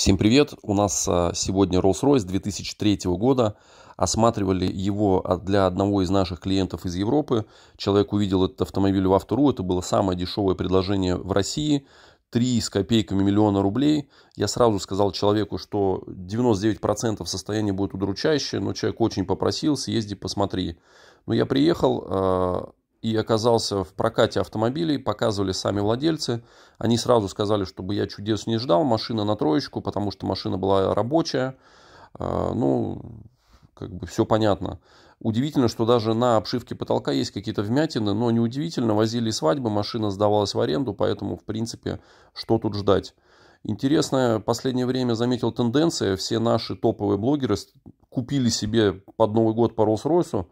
Всем привет! У нас а, сегодня Rolls-Royce 2003 года. Осматривали его а, для одного из наших клиентов из Европы. Человек увидел этот автомобиль во вторую. Это было самое дешевое предложение в России. 3 с копейками миллиона рублей. Я сразу сказал человеку, что 99% состояние будет удручающее, но человек очень попросил, съезди, посмотри. Но ну, я приехал, а, и оказался в прокате автомобилей, показывали сами владельцы. Они сразу сказали, чтобы я чудес не ждал, машина на троечку, потому что машина была рабочая. А, ну, как бы все понятно. Удивительно, что даже на обшивке потолка есть какие-то вмятины, но неудивительно, возили свадьбы, машина сдавалась в аренду, поэтому, в принципе, что тут ждать. Интересно, последнее время заметил тенденция, все наши топовые блогеры купили себе под Новый год по Роллс-Ройсу.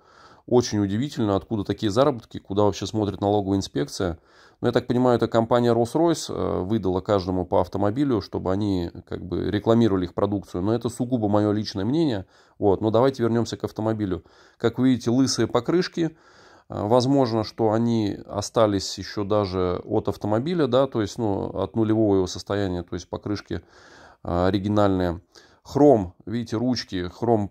Очень удивительно, откуда такие заработки, куда вообще смотрит налоговая инспекция. Но я так понимаю, это компания Rolls-Royce э, выдала каждому по автомобилю, чтобы они как бы рекламировали их продукцию. Но это сугубо мое личное мнение. Вот. Но давайте вернемся к автомобилю. Как вы видите, лысые покрышки. Э, возможно, что они остались еще даже от автомобиля, да, то есть ну, от нулевого его состояния, то есть покрышки э, оригинальные. Хром, видите, ручки, хром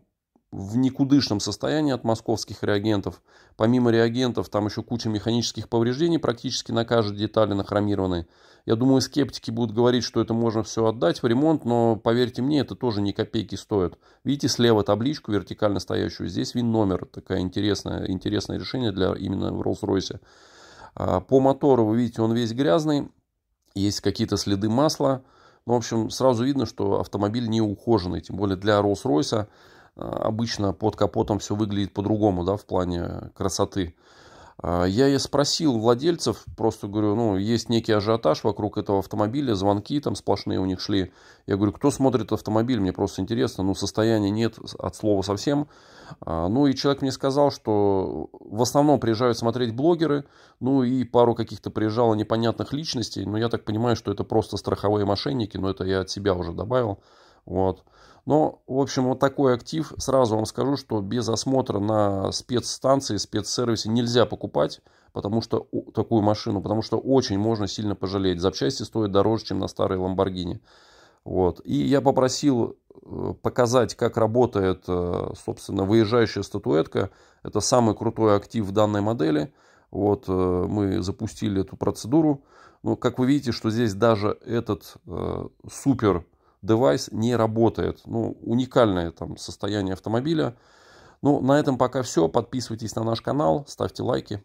в никудышном состоянии от московских реагентов. Помимо реагентов, там еще куча механических повреждений практически на каждой детали нахромированной. Я думаю, скептики будут говорить, что это можно все отдать в ремонт, но поверьте мне, это тоже ни копейки стоит. Видите слева табличку вертикально стоящую, здесь ВИН-номер, такое интересное, интересное решение для именно в Rolls-Royce. А, по мотору, вы видите, он весь грязный, есть какие-то следы масла. Ну, в общем, сразу видно, что автомобиль не ухоженный, тем более для Rolls-Royce. А, обычно под капотом все выглядит по-другому, да, в плане красоты. А, я и спросил владельцев, просто говорю, ну, есть некий ажиотаж вокруг этого автомобиля, звонки там сплошные у них шли. Я говорю, кто смотрит автомобиль, мне просто интересно, ну, состояния нет от слова совсем. А, ну, и человек мне сказал, что в основном приезжают смотреть блогеры, ну, и пару каких-то приезжало непонятных личностей, но я так понимаю, что это просто страховые мошенники, но это я от себя уже добавил. Вот. Но, в общем, вот такой актив, сразу вам скажу, что без осмотра на спецстанции, спецсервисе нельзя покупать, потому что такую машину, потому что очень можно сильно пожалеть. Запчасти стоят дороже, чем на старой Ламборгини. Вот. И я попросил э, показать, как работает, э, собственно, выезжающая статуэтка. Это самый крутой актив в данной модели. Вот э, мы запустили эту процедуру. Но, ну, как вы видите, что здесь даже этот э, супер девайс не работает. Ну, уникальное там состояние автомобиля. Ну, на этом пока все. Подписывайтесь на наш канал, ставьте лайки.